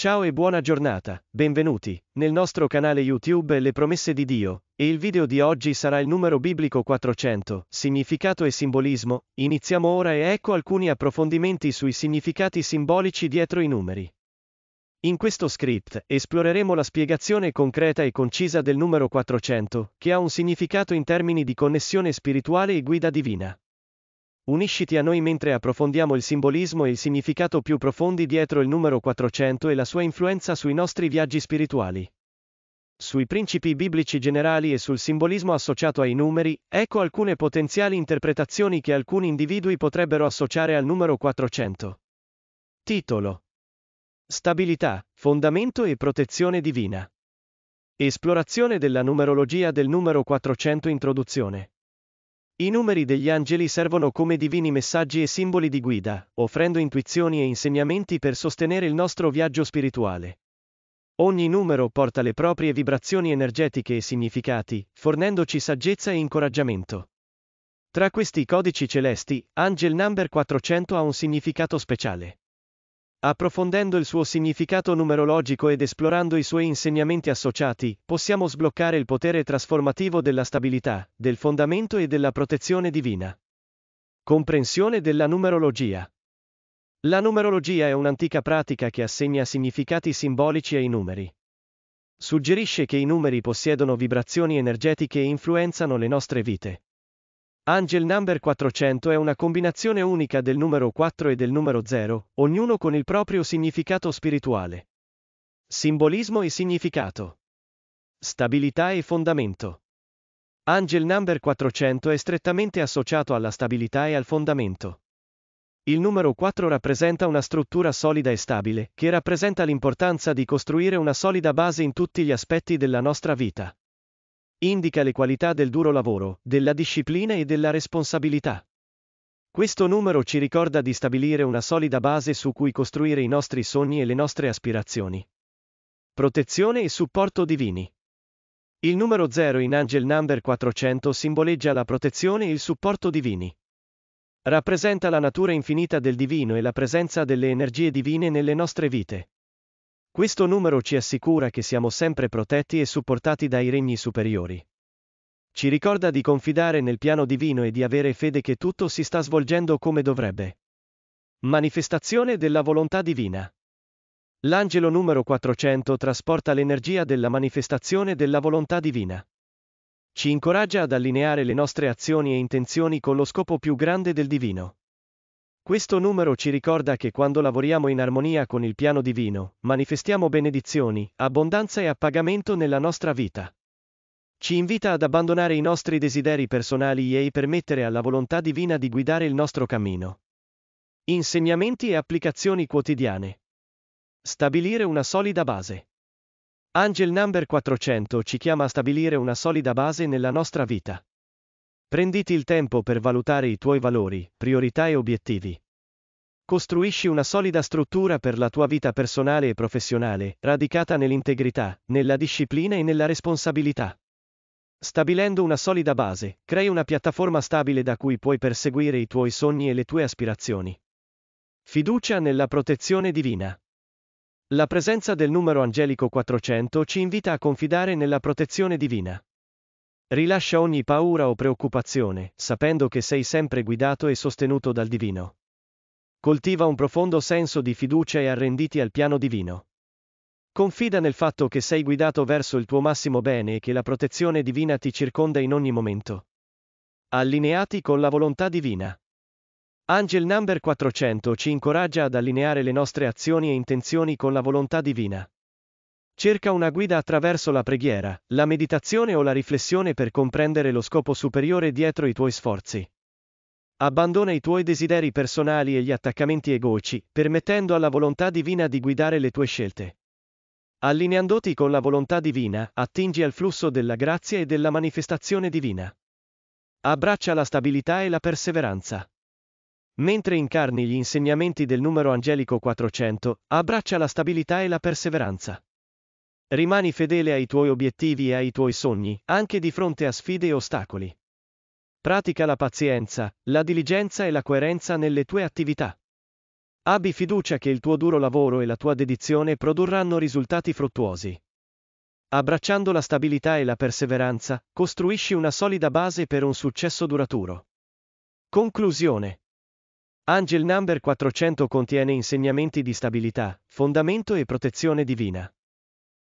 Ciao e buona giornata, benvenuti nel nostro canale YouTube Le promesse di Dio, e il video di oggi sarà il numero biblico 400, significato e simbolismo, iniziamo ora e ecco alcuni approfondimenti sui significati simbolici dietro i numeri. In questo script esploreremo la spiegazione concreta e concisa del numero 400, che ha un significato in termini di connessione spirituale e guida divina. Unisciti a noi mentre approfondiamo il simbolismo e il significato più profondi dietro il numero 400 e la sua influenza sui nostri viaggi spirituali. Sui principi biblici generali e sul simbolismo associato ai numeri, ecco alcune potenziali interpretazioni che alcuni individui potrebbero associare al numero 400. Titolo. Stabilità, fondamento e protezione divina. Esplorazione della numerologia del numero 400 Introduzione. I numeri degli angeli servono come divini messaggi e simboli di guida, offrendo intuizioni e insegnamenti per sostenere il nostro viaggio spirituale. Ogni numero porta le proprie vibrazioni energetiche e significati, fornendoci saggezza e incoraggiamento. Tra questi codici celesti, Angel Number 400 ha un significato speciale. Approfondendo il suo significato numerologico ed esplorando i suoi insegnamenti associati, possiamo sbloccare il potere trasformativo della stabilità, del fondamento e della protezione divina. Comprensione della numerologia. La numerologia è un'antica pratica che assegna significati simbolici ai numeri. Suggerisce che i numeri possiedono vibrazioni energetiche e influenzano le nostre vite. Angel Number 400 è una combinazione unica del numero 4 e del numero 0, ognuno con il proprio significato spirituale. Simbolismo e significato. Stabilità e fondamento. Angel Number 400 è strettamente associato alla stabilità e al fondamento. Il numero 4 rappresenta una struttura solida e stabile, che rappresenta l'importanza di costruire una solida base in tutti gli aspetti della nostra vita. Indica le qualità del duro lavoro, della disciplina e della responsabilità. Questo numero ci ricorda di stabilire una solida base su cui costruire i nostri sogni e le nostre aspirazioni. Protezione e supporto divini. Il numero 0 in Angel Number 400 simboleggia la protezione e il supporto divini. Rappresenta la natura infinita del divino e la presenza delle energie divine nelle nostre vite. Questo numero ci assicura che siamo sempre protetti e supportati dai regni superiori. Ci ricorda di confidare nel piano divino e di avere fede che tutto si sta svolgendo come dovrebbe. Manifestazione della volontà divina. L'angelo numero 400 trasporta l'energia della manifestazione della volontà divina. Ci incoraggia ad allineare le nostre azioni e intenzioni con lo scopo più grande del divino. Questo numero ci ricorda che quando lavoriamo in armonia con il piano divino, manifestiamo benedizioni, abbondanza e appagamento nella nostra vita. Ci invita ad abbandonare i nostri desideri personali e permettere alla volontà divina di guidare il nostro cammino. Insegnamenti e applicazioni quotidiane. Stabilire una solida base. Angel Number 400 ci chiama a stabilire una solida base nella nostra vita. Prenditi il tempo per valutare i tuoi valori, priorità e obiettivi. Costruisci una solida struttura per la tua vita personale e professionale, radicata nell'integrità, nella disciplina e nella responsabilità. Stabilendo una solida base, crei una piattaforma stabile da cui puoi perseguire i tuoi sogni e le tue aspirazioni. Fiducia nella protezione divina. La presenza del numero angelico 400 ci invita a confidare nella protezione divina. Rilascia ogni paura o preoccupazione, sapendo che sei sempre guidato e sostenuto dal divino. Coltiva un profondo senso di fiducia e arrenditi al piano divino. Confida nel fatto che sei guidato verso il tuo massimo bene e che la protezione divina ti circonda in ogni momento. Allineati con la volontà divina. Angel Number 400 ci incoraggia ad allineare le nostre azioni e intenzioni con la volontà divina. Cerca una guida attraverso la preghiera, la meditazione o la riflessione per comprendere lo scopo superiore dietro i tuoi sforzi. Abbandona i tuoi desideri personali e gli attaccamenti egoici, permettendo alla volontà divina di guidare le tue scelte. Allineandoti con la volontà divina, attingi al flusso della grazia e della manifestazione divina. Abbraccia la stabilità e la perseveranza. Mentre incarni gli insegnamenti del numero angelico 400, abbraccia la stabilità e la perseveranza. Rimani fedele ai tuoi obiettivi e ai tuoi sogni, anche di fronte a sfide e ostacoli. Pratica la pazienza, la diligenza e la coerenza nelle tue attività. Abbi fiducia che il tuo duro lavoro e la tua dedizione produrranno risultati fruttuosi. Abbracciando la stabilità e la perseveranza, costruisci una solida base per un successo duraturo. Conclusione. Angel Number 400 contiene insegnamenti di stabilità, fondamento e protezione divina.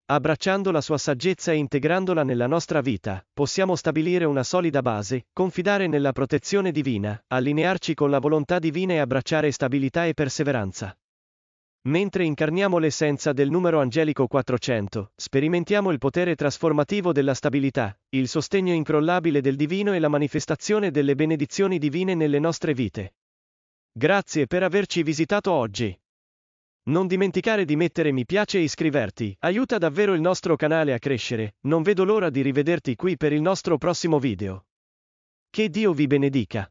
Abbracciando la sua saggezza e integrandola nella nostra vita, possiamo stabilire una solida base, confidare nella protezione divina, allinearci con la volontà divina e abbracciare stabilità e perseveranza. Mentre incarniamo l'essenza del numero angelico 400, sperimentiamo il potere trasformativo della stabilità, il sostegno incrollabile del divino e la manifestazione delle benedizioni divine nelle nostre vite. Grazie per averci visitato oggi. Non dimenticare di mettere mi piace e iscriverti, aiuta davvero il nostro canale a crescere, non vedo l'ora di rivederti qui per il nostro prossimo video. Che Dio vi benedica.